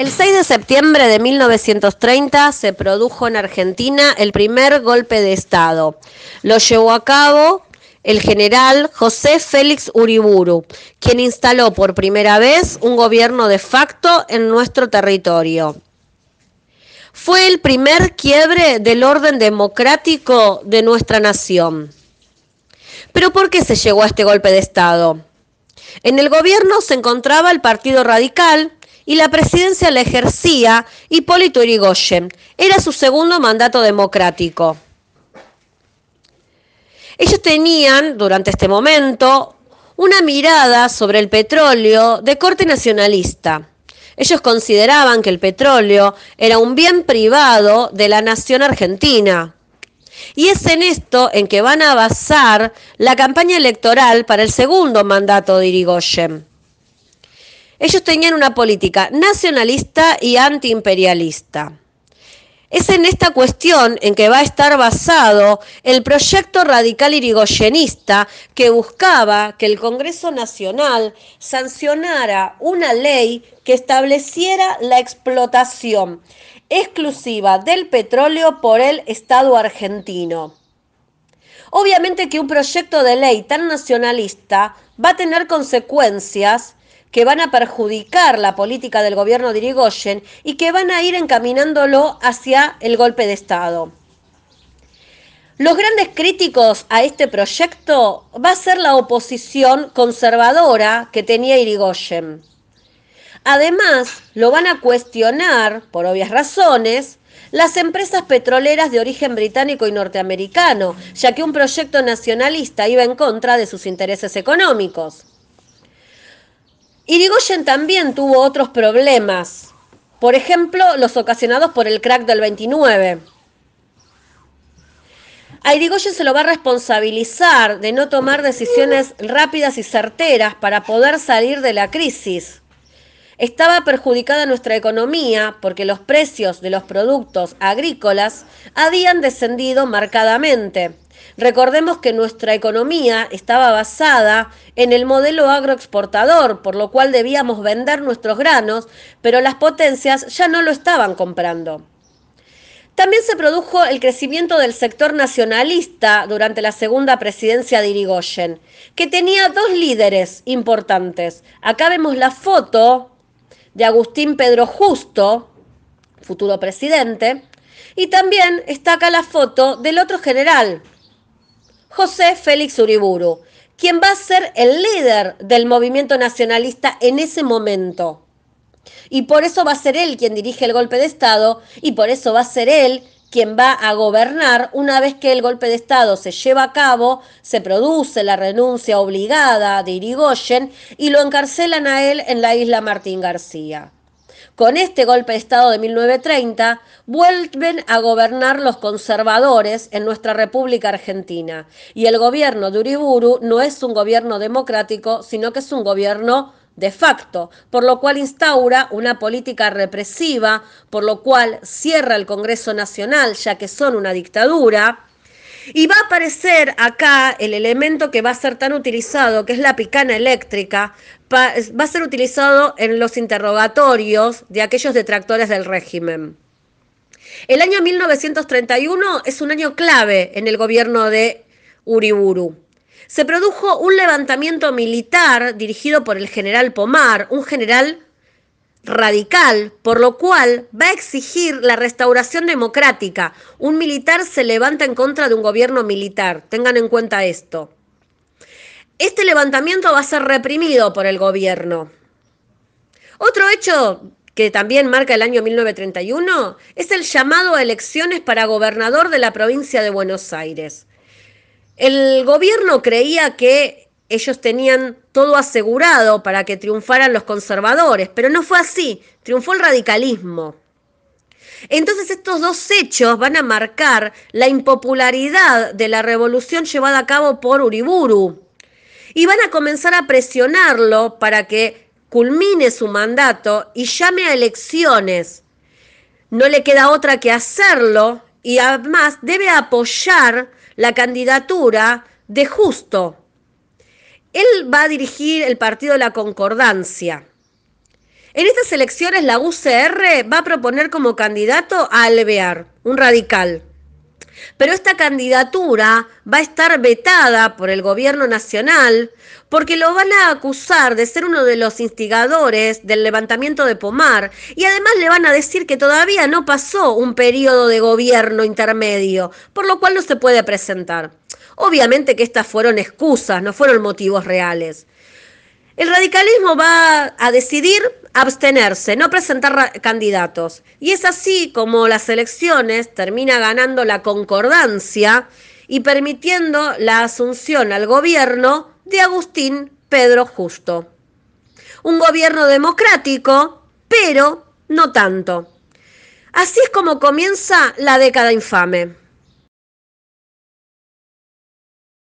El 6 de septiembre de 1930 se produjo en Argentina el primer golpe de Estado. Lo llevó a cabo el general José Félix Uriburu, quien instaló por primera vez un gobierno de facto en nuestro territorio. Fue el primer quiebre del orden democrático de nuestra nación. Pero ¿por qué se llegó a este golpe de Estado? En el gobierno se encontraba el Partido Radical, y la presidencia la ejercía Hipólito Yrigoyen. Era su segundo mandato democrático. Ellos tenían, durante este momento, una mirada sobre el petróleo de corte nacionalista. Ellos consideraban que el petróleo era un bien privado de la nación argentina. Y es en esto en que van a basar la campaña electoral para el segundo mandato de Irigoyen. Ellos tenían una política nacionalista y antiimperialista. Es en esta cuestión en que va a estar basado el proyecto radical irigoyenista que buscaba que el Congreso Nacional sancionara una ley que estableciera la explotación exclusiva del petróleo por el Estado argentino. Obviamente que un proyecto de ley tan nacionalista va a tener consecuencias que van a perjudicar la política del gobierno de Irigoyen y que van a ir encaminándolo hacia el golpe de Estado. Los grandes críticos a este proyecto va a ser la oposición conservadora que tenía Irigoyen. Además, lo van a cuestionar, por obvias razones, las empresas petroleras de origen británico y norteamericano, ya que un proyecto nacionalista iba en contra de sus intereses económicos. Irigoyen también tuvo otros problemas, por ejemplo, los ocasionados por el crack del 29. A Irigoyen se lo va a responsabilizar de no tomar decisiones rápidas y certeras para poder salir de la crisis. Estaba perjudicada nuestra economía porque los precios de los productos agrícolas habían descendido marcadamente. Recordemos que nuestra economía estaba basada en el modelo agroexportador, por lo cual debíamos vender nuestros granos, pero las potencias ya no lo estaban comprando. También se produjo el crecimiento del sector nacionalista durante la segunda presidencia de Irigoyen, que tenía dos líderes importantes. Acá vemos la foto de Agustín Pedro Justo, futuro presidente, y también está acá la foto del otro general, José Félix Uriburu, quien va a ser el líder del movimiento nacionalista en ese momento. Y por eso va a ser él quien dirige el golpe de Estado y por eso va a ser él quien va a gobernar una vez que el golpe de Estado se lleva a cabo, se produce la renuncia obligada de Irigoyen y lo encarcelan a él en la isla Martín García. Con este golpe de Estado de 1930, vuelven a gobernar los conservadores en nuestra República Argentina. Y el gobierno de Uriburu no es un gobierno democrático, sino que es un gobierno de facto, por lo cual instaura una política represiva, por lo cual cierra el Congreso Nacional, ya que son una dictadura, y va a aparecer acá el elemento que va a ser tan utilizado, que es la picana eléctrica, va a ser utilizado en los interrogatorios de aquellos detractores del régimen. El año 1931 es un año clave en el gobierno de Uriburu. Se produjo un levantamiento militar dirigido por el general Pomar, un general radical, por lo cual va a exigir la restauración democrática. Un militar se levanta en contra de un gobierno militar. Tengan en cuenta esto. Este levantamiento va a ser reprimido por el gobierno. Otro hecho que también marca el año 1931 es el llamado a elecciones para gobernador de la provincia de Buenos Aires. El gobierno creía que ellos tenían todo asegurado para que triunfaran los conservadores, pero no fue así, triunfó el radicalismo. Entonces estos dos hechos van a marcar la impopularidad de la revolución llevada a cabo por Uriburu y van a comenzar a presionarlo para que culmine su mandato y llame a elecciones. No le queda otra que hacerlo y además debe apoyar la candidatura de Justo, él va a dirigir el Partido de la Concordancia. En estas elecciones la UCR va a proponer como candidato a Alvear, un radical. Pero esta candidatura va a estar vetada por el gobierno nacional porque lo van a acusar de ser uno de los instigadores del levantamiento de Pomar y además le van a decir que todavía no pasó un periodo de gobierno intermedio, por lo cual no se puede presentar. Obviamente que estas fueron excusas, no fueron motivos reales. El radicalismo va a decidir abstenerse, no presentar candidatos. Y es así como las elecciones termina ganando la concordancia y permitiendo la asunción al gobierno de Agustín Pedro Justo. Un gobierno democrático, pero no tanto. Así es como comienza la década infame.